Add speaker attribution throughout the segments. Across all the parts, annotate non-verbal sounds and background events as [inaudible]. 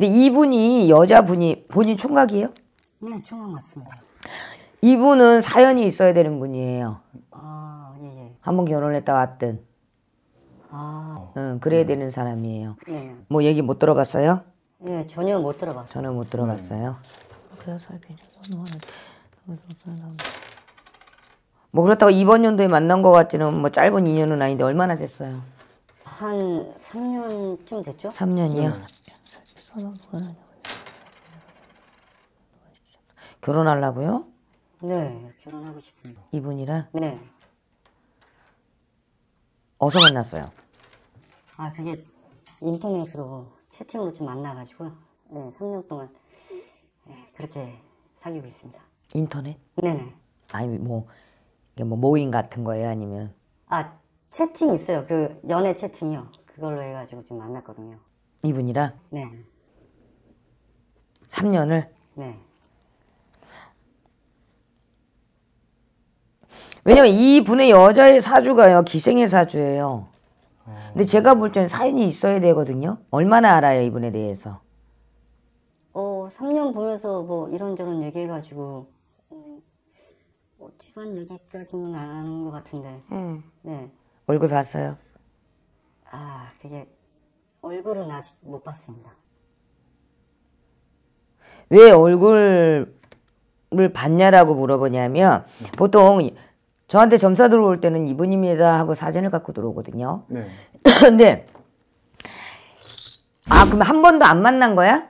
Speaker 1: 근데 이분이 여자분이 본인 총각이에요?
Speaker 2: 네, 총각 맞습니다.
Speaker 1: 이분은 사연이 있어야 되는 분이에요. 아, 예, 예. 한번 결혼 했다 왔든. 아. 응, 그래야 음. 되는 사람이에요. 예. 뭐 얘기 못 들어봤어요?
Speaker 2: 예, 전혀 못 들어봤어요.
Speaker 1: 전혀 못 들어봤어요.
Speaker 2: 음.
Speaker 1: 뭐 그렇다고 이번 연도에 만난 것 같지는 뭐 짧은 인연은 아닌데 얼마나 됐어요?
Speaker 2: 한 3년쯤 됐죠? 3년이요? 음.
Speaker 1: 결혼하려고요?
Speaker 2: 네, 결혼하고 싶은데. 이분이랑? 네.
Speaker 1: 어서 만났어요?
Speaker 2: 아, 그게 인터넷으로 채팅으로 좀 만나가지고요. 네, 3년 동안 네, 그렇게 사귀고 있습니다.
Speaker 1: 인터넷? 네네. 네. 아니, 뭐, 이게 뭐 모임 같은 거예요? 아니면?
Speaker 2: 아, 채팅 있어요. 그 연애 채팅이요. 그걸로 해가지고 좀 만났거든요. 이분이랑? 네. 3년을. 네.
Speaker 1: 왜냐면 이 분의 여자의 사주가요 기생의 사주예요. 근데 제가 볼 때는 사연이 있어야 되거든요. 얼마나 알아요 이분에 대해서?
Speaker 2: 어, 3년 보면서 뭐 이런저런 얘기해가지고 음, 뭐 집안 얘기까지는 안 하는 것 같은데. 음. 네.
Speaker 1: 얼굴 봤어요?
Speaker 2: 아, 그게 얼굴은 아직 못 봤습니다.
Speaker 1: 왜 얼굴을 봤냐라고 물어보냐면 보통 저한테 점사 들어올 때는 이분입니다 하고 사진을 갖고 들어오거든요. 네. [clears throat] 근데 아 그럼 한 번도 안 만난 거야?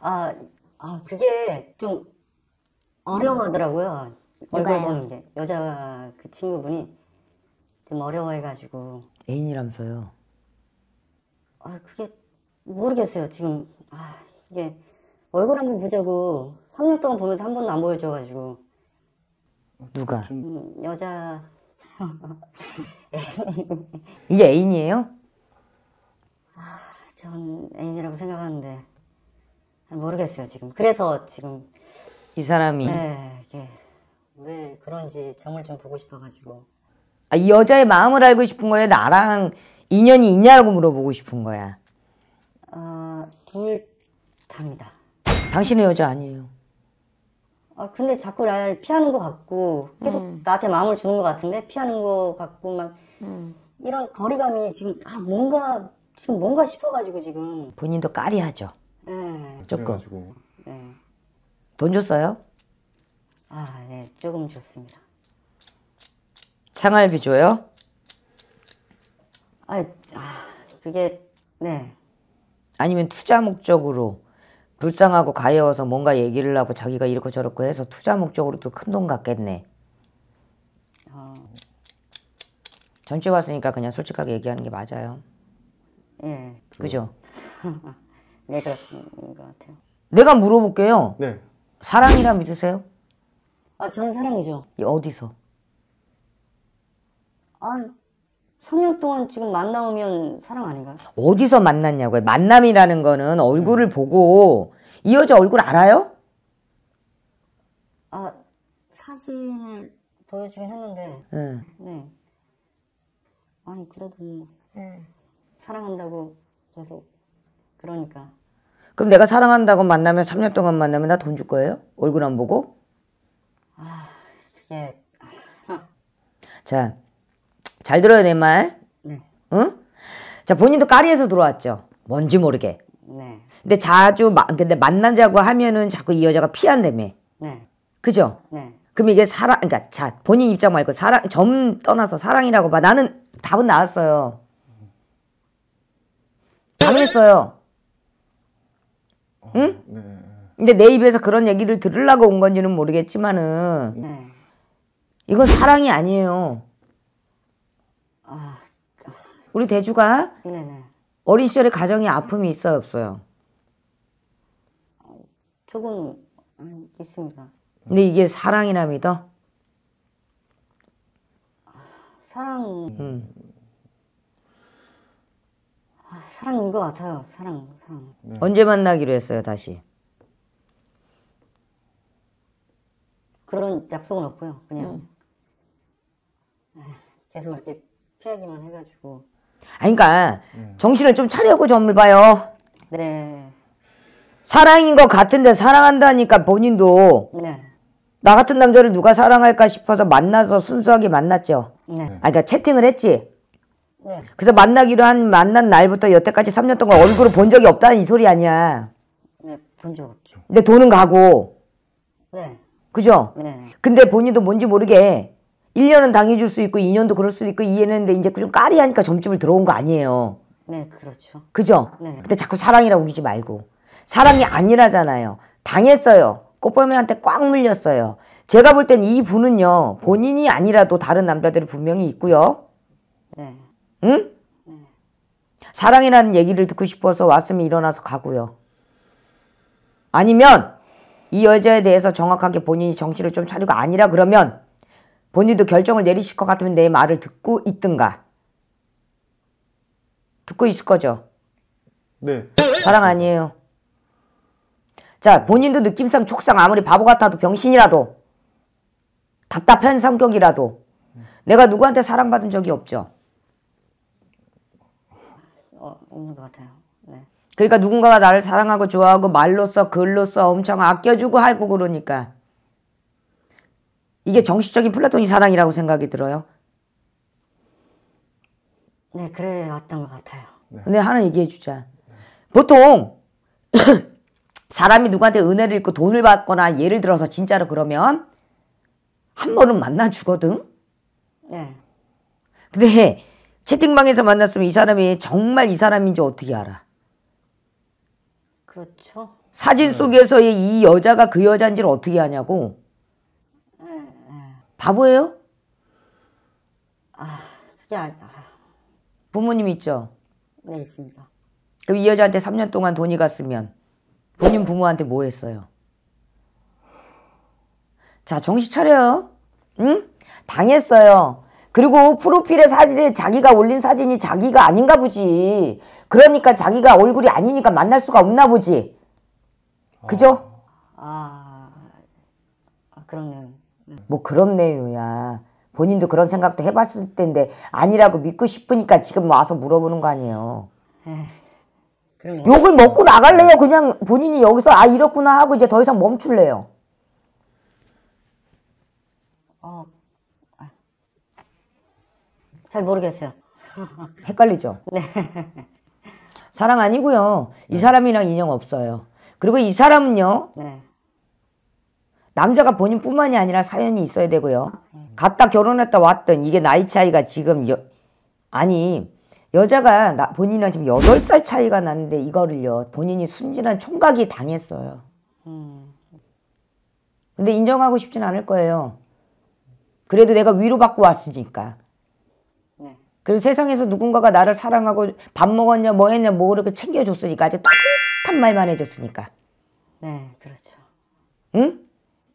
Speaker 2: 아, 아 그게 좀 어려워하더라고요. 얼굴 보는 게 여자 그 친구분이 좀 어려워해가지고
Speaker 1: 애인이라면서요.
Speaker 2: 아 그게 모르겠어요 지금 아 이게 얼굴 한 번 보자고 3년 동안 보면서 한 번도 안 보여줘가지고
Speaker 1: 누가? 음,
Speaker 2: 여자 [laughs]
Speaker 1: 이게 애인이에요?
Speaker 2: 아, 전 애인이라고 생각하는데
Speaker 1: 모르겠어요 지금 그래서 지금 이 사람이 네,
Speaker 2: 이게 왜 그런지 점을 좀 보고 싶어가지고
Speaker 1: 아, 이 여자의 마음을 알고 싶은 거예요? 나랑 인연이 있냐고 물어보고 싶은 거야?
Speaker 2: 아, 둘다입니다
Speaker 1: 당신의 여자 아니에요.
Speaker 2: 아, 근데 자꾸 날 피하는
Speaker 1: 것 같고 계속 음.
Speaker 2: 나한테 마음을 주는 것 같은데 피하는 것 같고 막 음. 이런 거리감이 지금 아 뭔가 지금 뭔가 싶어가지고 지금
Speaker 1: 본인도 까리하죠. 네. 예. 조금. 그래가지고. 네. 돈 줬어요?
Speaker 2: 아, 네, 조금 줬습니다.
Speaker 1: 생활비 줘요? 아, 아 그게 네. 아니면 투자 목적으로 불쌍하고 가여워서 뭔가 얘기를 하고 자기가 이렇고 저렇고 해서 투자 목적으로도 큰돈 같겠네. 어. 전체 왔으니까 그냥 솔직하게 얘기하는 게 맞아요.
Speaker 2: 예. 그죠? [laughs] 네, 그렇습니다.
Speaker 1: 같아요. 내가 물어볼게요. 네. 사랑이라 믿으세요?
Speaker 2: 아, 저는 사랑이죠. 어디서? 아, 3년 동안 지금 만나오면 사랑 아닌가요?
Speaker 1: 어디서 만났냐고요. 만남이라는 거는 얼굴을 음. 보고 이 여자 얼굴 알아요?
Speaker 2: 아 사진을 보여주긴 했는데 음. 네 아니 그래도 뭐 사랑한다고 계속 그러니까
Speaker 1: 그럼 내가 사랑한다고 만나면 3년 동안 만나면 나 돈 줄 거예요? 얼굴 안 보고?
Speaker 2: 아 그게
Speaker 1: 자잘 들어요 내 말. 네. 응? 자 본인도 까리에서 들어왔죠. 뭔지 모르게. 네. 근데 자주 마, 근데 만나자고 하면은 자꾸 이 여자가 피한다며. 네. 그죠? 네. 그럼 이게 사랑 그러니까 자 본인 입장 말고 사랑 점 떠나서 사랑이라고 봐. 나는 답은 나왔어요. 당했어요. 어, 응? 네. 근데 내 입에서 그런 얘기를 들으려고 온 건지는 모르겠지만은 네. 이건 사랑이 아니에요. 우리 대주가 네네. 어린 시절에 가정에 아픔이 있어요 없어요?
Speaker 2: 조금 있습니다.
Speaker 1: 근데 이게 사랑이라 믿어?
Speaker 2: 사랑 음. 아, 사랑인 것 같아요. 사랑 사랑.
Speaker 1: 네. 언제 만나기로 했어요 다시? 그런 약속은 없고요. 그냥 음.
Speaker 2: 네, 계속 이렇게 피하지만 해가지고.
Speaker 1: 아니, 그러니까 음. 정신을 좀 차려고 점을 봐요. 네. 사랑인 것 같은데 사랑한다니까 본인도 네. 나 같은 남자를 누가 사랑할까 싶어서 만나서 순수하게 만났죠. 네. 아, 그러니까 채팅을 했지. 네. 그래서 만나기로 한 만난 날부터 여태까지 3년 동안 얼굴을 본 적이 없다는 이 소리 아니야.
Speaker 2: 네, 본 적 없죠.
Speaker 1: 근데 돈은 가고. 네. 그죠? 네. 근데 본인도 뭔지 모르게 1년은 당해줄 수 있고 2년도 그럴 수도 있고 이해는데 이제 좀 까리하니까 점집을 들어온 거 아니에요.
Speaker 2: 네, 그렇죠. 그죠?
Speaker 1: 네. 근데 자꾸 사랑이라고 우기지 말고. 사랑이 아니라잖아요. 당했어요. 꽃뱀한테 꽉 물렸어요. 제가 볼 땐 이 분은요. 본인이 아니라도 다른 남자들이 분명히 있고요. 네. 응? 네. 사랑이라는 얘기를 듣고 싶어서 왔으면 일어나서 가고요. 아니면 이 여자에 대해서 정확하게 본인이 정신을 좀 차리고 아니라 그러면 본인도 결정을 내리실 것 같으면 내 말을 듣고 있든가. 듣고 있을 거죠? 네. 사랑 아니에요. 자, 본인도 느낌상 촉상 아무리 바보 같아도 병신이라도 답답한 성격이라도 내가 누구한테 사랑받은 적이 없죠?
Speaker 2: 어, 없는 것 같아요. 네.
Speaker 1: 그러니까 누군가가 나를 사랑하고 좋아하고 말로써 글로써 엄청 아껴주고 하고 그러니까 이게 정식적인 플라톤이 사랑이라고 생각이 들어요. 네, 그래 왔던 것 같아요. 네. 은혜 하나 얘기해 주자. 네. 보통 [coughs] 사람이 누구한테 은혜를 잃고 돈을 받거나 예를 들어서 진짜로 그러면 한 번은 만나 주거든. 네. 근데 채팅방에서 만났으면 이 사람이 정말 이 사람인지 어떻게 알아?
Speaker 2: 그렇죠.
Speaker 1: 사진 네. 속에서의 이 여자가 그 여자인지를 어떻게 아냐고. 바보예요? 아, 그아 부모님 있죠?
Speaker 2: 네, 있습니다.
Speaker 1: 그럼 이 여자한테 3년 동안 돈이 갔으면 본인 부모한테 뭐 했어요? 자, 정신 차려요. 응? 당했어요. 그리고 프로필의 사진에 자기가 올린 사진이 자기가 아닌가 보지. 그러니까 자기가 얼굴이 아니니까 만날 수가 없나 보지. 그죠?
Speaker 2: 아,
Speaker 1: 아... 그럼요. 뭐 그렇네요야. 본인도 그런 생각도 해봤을 텐데 아니라고 믿고 싶으니까 지금 와서 물어보는 거 아니에요. 욕을 먹고 나갈래요. 그냥 본인이 여기서 아 이렇구나 하고 이제 더 이상 멈출래요.
Speaker 2: 어, 아. 잘 모르겠어요. [laughs]
Speaker 1: 헷갈리죠. 네. 사랑 아니고요. 이 사람이랑 인형 없어요. 그리고 이 사람은요. 네. 남자가 본인뿐만이 아니라 사연이 있어야 되고요. 갔다 결혼했다 왔던 이게 나이 차이가 지금 여, 아니 여자가 나, 본인이 지금 여살 차이가 나는데 이거를요 본인이 순진한 총각이 당했어요. 근데 인정하고 싶진 않을 거예요. 그래도 내가 위로받고 왔으니까. 네. 그리고 세상에서 누군가가 나를 사랑하고 밥 먹었냐 뭐 했냐 뭐 이렇게 챙겨줬으니까 아주 따뜻한 말만 해줬으니까.
Speaker 2: 네, 그렇죠. 응?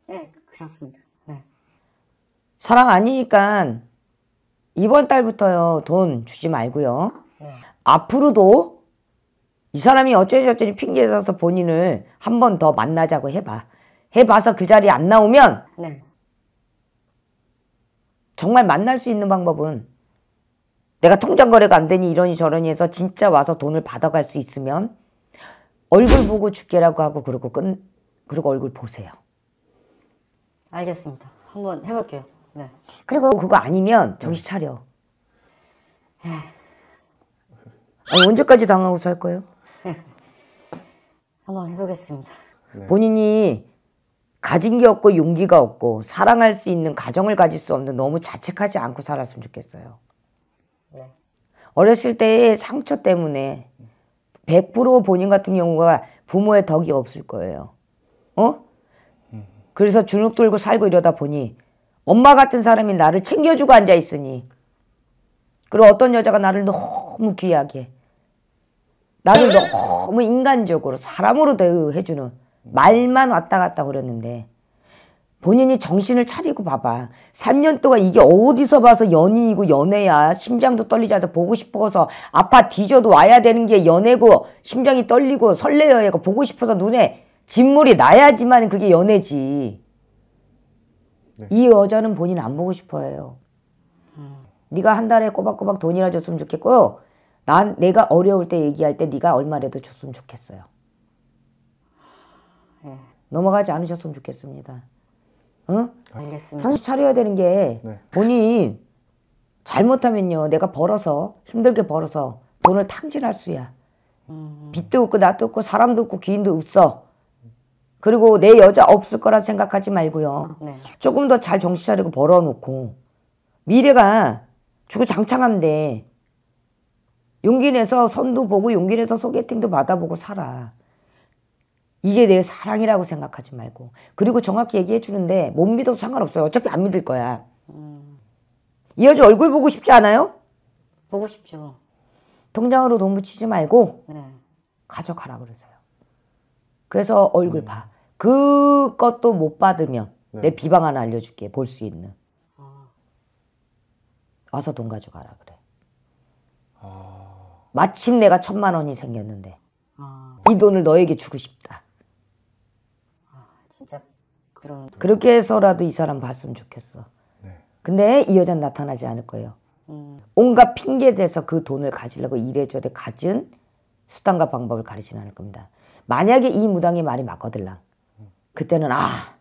Speaker 2: 네,
Speaker 1: 그렇습니다. 네. 사랑 아니니까 이번 달부터요 돈 주지 말고요. 네. 앞으로도 이 사람이 어쩌저쩌니 핑계 대서 본인을 한 번 더 만나자고 해봐. 해봐서 그 자리에 안 나오면 네. 정말 만날 수 있는 방법은 내가 통장 거래가 안 되니 이러니 저러니 해서 진짜 와서 돈을 받아갈 수 있으면 얼굴 보고 죽게라고 하고 그러고 끝 그리고 얼굴 보세요. 알겠습니다. 한번
Speaker 2: 해볼게요. 네.
Speaker 1: 그리고 그거 아니면 정신 네. 차려. 아니, 언제까지 당하고 살 거예요? [laughs] 한번 해보겠습니다. 네. 본인이 가진 게 없고 용기가 없고 사랑할 수 있는 가정을 가질 수 없는 너무 자책하지 않고 살았으면 좋겠어요. 네. 어렸을 때의 상처 때문에 100% 음. 본인 같은 경우가 부모의 덕이 없을 거예요. 어? 그래서 주눅 들고 살고 이러다 보니 엄마 같은 사람이 나를 챙겨주고 앉아 있으니 그리고 어떤 여자가 나를 너무 귀하게
Speaker 2: 나를 너무
Speaker 1: 인간적으로 사람으로 대우해주는 말만 왔다 갔다 그랬는데 본인이 정신을 차리고 봐봐. 3년 동안 이게 어디서 봐서 연인이고 연애야. 심장도 떨리지 않아 보고 싶어서 아파 뒤져도 와야 되는 게 연애고 심장이 떨리고 설레어야고 보고 싶어서 눈에 진물이 나야지만 그게 연애지. 네. 이 여자는 본인 안 보고 싶어해요. 음. 네가 한 달에 꼬박꼬박 돈이나 줬으면 좋겠고요. 난 내가 어려울 때 얘기할 때 네가 얼마라도 줬으면 좋겠어요. 네. 넘어가지 않으셨으면 좋겠습니다. 응?
Speaker 2: 알겠습니다. 정신
Speaker 1: 차려야 되는 게 네. 본인 잘못하면요 내가 벌어서 힘들게 벌어서 돈을 탕진할 수야. 음. 빚도 없고 나도 없고 사람도 없고 귀인도 없어. 그리고 내 여자 없을 거라 생각하지 말고요. 네. 조금 더 잘 정신 차리고 벌어놓고 미래가 주구장창한데 용기 내서 선도 보고 용기 내서 소개팅도 받아보고 살아. 이게 내 사랑이라고 생각하지 말고 그리고 정확히 얘기해 주는데 못 믿어도 상관없어요. 어차피 안 믿을 거야. 음. 이 여자 얼굴 보고 싶지 않아요? 보고 싶죠. 통장으로 돈 붙이지 말고 네. 가져가라 그러세요. 그래서 얼굴 음. 봐. 그것도 못 받으면 네. 내 비방 하나 알려줄게 볼 수 있는 아. 와서 돈 가져가라 그래 아. 마침 내가 천만 원이 생겼는데 아. 이 돈을 너에게 주고 싶다
Speaker 2: 아, 진짜
Speaker 1: 그런 그렇게 해서라도 이 사람 봤으면 좋겠어 네. 근데 이 여자는 나타나지 않을 거예요 음. 온갖 핑계 대서 그 돈을 가지려고 이래저래 가진 수단과 방법을 가리진 않을 겁니다 만약에 이 무당의 말이 맞거들랑 그때는 아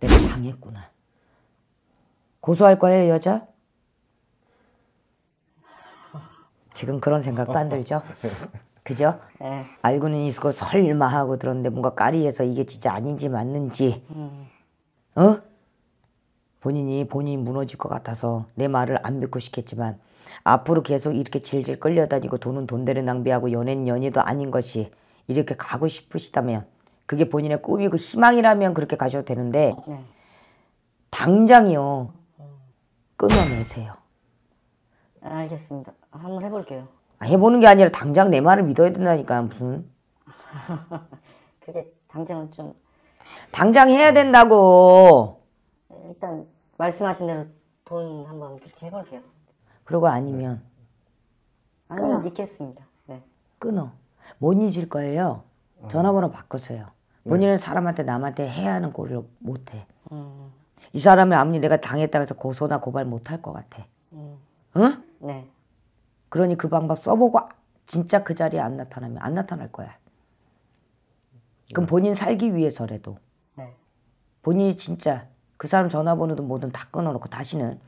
Speaker 1: 내가 당했구나. 고소할 거예요 여자? 지금 그런 생각도 안 들죠? 그죠? 네. 알고는 있고 설마 하고 들었는데 뭔가 까리해서 이게 진짜 아닌지 맞는지 음. 어? 본인이 본인이 무너질 것 같아서 내 말을 안 믿고 시켰지만 앞으로 계속 이렇게 질질 끌려다니고 돈은 돈대로 낭비하고 연애는 연애도 아닌 것이 이렇게 가고 싶으시다면 그게 본인의 꿈이고 그 희망이라면 그렇게 가셔도 되는데 어. 네. 당장이요 끊어내세요.
Speaker 2: 알겠습니다. 한번 해볼게요.
Speaker 1: 아, 해보는 게 아니라 당장 내 말을 믿어야 된다니까 무슨.
Speaker 2: [laughs] 그게 당장은 좀.
Speaker 1: 당장 해야 된다고.
Speaker 2: 일단 말씀하신 대로 돈 한번 그렇게 해볼게요.
Speaker 1: 그러고 아니면.
Speaker 2: 아니면 끊겠습니다 네.
Speaker 1: 끊어. 못 잊을 거예요. 전화번호 바꿨어요. 네. 본인은 사람한테 남한테 해야 하는 꼴을 못해. 어. 이 사람을 아무리 내가 당했다고 해서 고소나 고발 못할 것 같아. 어. 응? 네. 그러니 그 방법 써보고 아, 진짜 그 자리에 안 나타나면 안 나타날 거야. 그럼 네. 본인 살기 위해서라도 네. 본인이 진짜 그 사람 전화번호도 뭐든 다 끊어놓고 다시는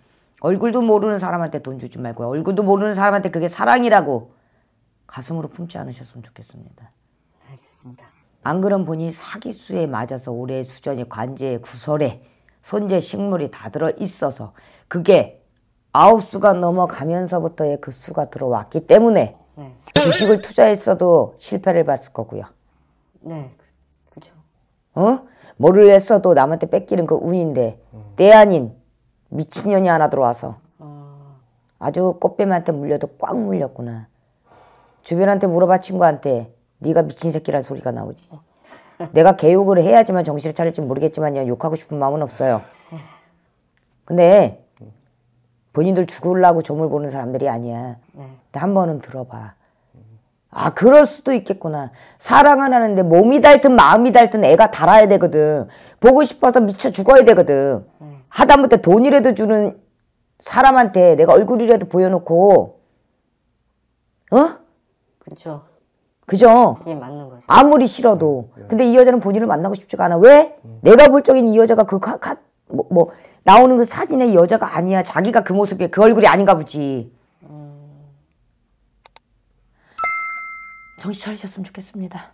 Speaker 1: 얼굴도 모르는 사람한테 돈 주지 말고 얼굴도 모르는 사람한테 그게 사랑이라고 가슴으로 품지 않으셨으면 좋겠습니다. 있습니다. 안그런 보니 사기수에 맞아서 올해 수전이 관제의 구설에 손재 식물이 다 들어 있어서 그게 아홉 수가 넘어가면서부터의 그 수가 들어왔기 때문에 네. 주식을 투자했어도 실패를 봤을 거고요.
Speaker 2: 네, 그,
Speaker 1: 죠 어? 뭐를 했어도 남한테 뺏기는 그 운인데 때 음. 아닌 미친년이 하나 들어와서 아. 아주 꽃뱀한테 물려도 꽉 물렸구나. 주변한테 물어봐 친구한테 네가 미친 새끼란 소리가 나오지. 내가 개욕을 해야지만 정신을 차릴지 모르겠지만 욕하고 싶은 마음은 없어요. 근데 본인들 죽으려고 점을 보는 사람들이 아니야. 네. 근데 한 번은 들어봐. 아 그럴 수도 있겠구나. 사랑을 하는데 몸이 닳든 마음이 닳든 애가 달아야 되거든. 보고 싶어서 미쳐 죽어야 되거든. 네. 하다못해 돈이라도 주는 사람한테 내가 얼굴이라도 보여놓고 어? 그렇죠. 그죠? 그게 맞는 거죠. 아무리 싫어도. 음, 예. 근데 이 여자는 본인을 만나고 싶지가 않아. 왜? 내가 볼 적인 이 여자가 그 카, 카, 뭐, 뭐, 나오는 그 사진의 여자가 아니야. 자기가 그 모습이, 그 얼굴이 아닌가 보지. 음. 정신 차리셨으면 좋겠습니다.